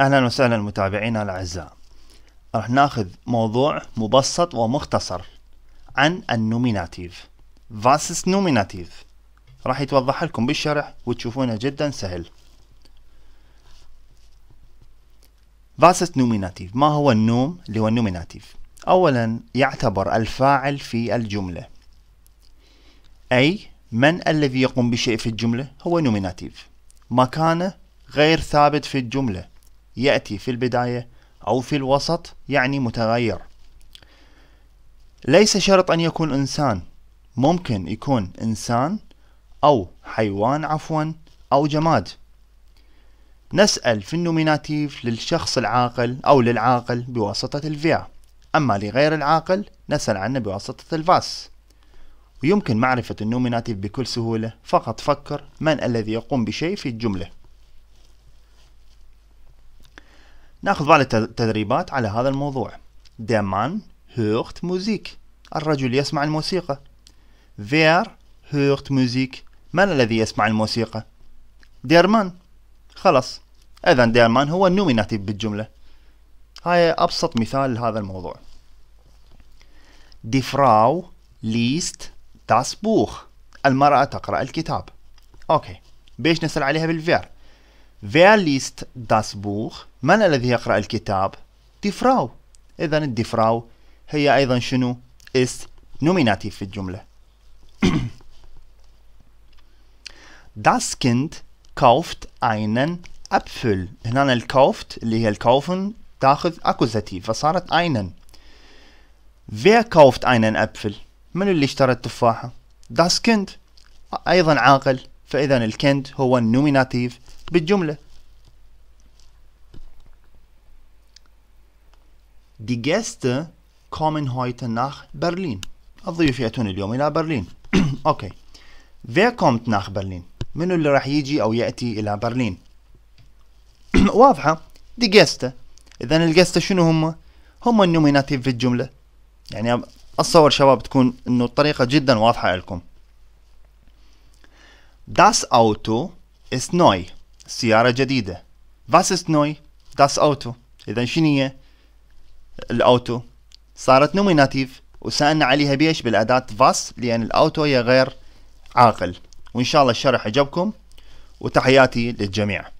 اهلا وسهلا متابعينا الاعزاء راح ناخذ موضوع مبسط ومختصر عن النوميناتيف فاسس نوميناتيف راح يتوضح لكم بالشرح وتشوفونه جدا سهل فاسس نوميناتيف ما هو النوم اللي هو النوميناتيف اولا يعتبر الفاعل في الجمله اي من الذي يقوم بشيء في الجمله هو نوميناتيف مكانه غير ثابت في الجمله يأتي في البداية أو في الوسط يعني متغير ليس شرط أن يكون إنسان ممكن يكون إنسان أو حيوان عفوا أو جماد نسأل في النوميناتيف للشخص العاقل أو للعاقل بواسطة الفيا أما لغير العاقل نسأل عنه بواسطة الفاس ويمكن معرفة النوميناتيف بكل سهولة فقط فكر من الذي يقوم بشيء في الجملة ناخذ بعض التدريبات على هذا الموضوع Der Mann hört Musik الرجل يسمع الموسيقى Wer hört Musik من الذي يسمع الموسيقى Der Mann خلاص إذا der Mann هو النوميناتيف بالجملة هاي أبسط مثال لهذا الموضوع Die Frau liest das Buch المرأة تقرأ الكتاب أوكي بيش نسأل عليها بالفير Wer liest das Buch? من الذي يقرأ الكتاب؟ Die Frau. إذا die Frau هي أيضا شنو؟ ist nominativ في الجملة. das Kind kauft einen Apfel. هنا الكauft اللي هي الكaufen تاخذ أكوزاتيف فصارت einen. Wer kauft einen Apfel? من اللي اشترى التفاحة؟ Das Kind. أيضا عاقل فإذا الكند هو النوميناتيف بالجملة Die Gäste kommen heute nach Berlin. الضيوف يأتون اليوم إلى برلين. أوكي. Wer kommt nach Berlin? منو اللي راح يجي أو يأتي إلى برلين؟ واضحة. Die Gäste. إذا الجستة شنو هم؟ هم النوميناتيف في الجملة. يعني أتصور شباب تكون إنه الطريقة جدا واضحة لكم. Das Auto ist neu. سيارة جديدة Was ist neu? Das Auto إذا شنية الأوتو صارت نوميناتيف وسألنا عليها بيش بالأداة فاس لأن الأوتو هي غير عاقل وإن شاء الله الشرح عجبكم وتحياتي للجميع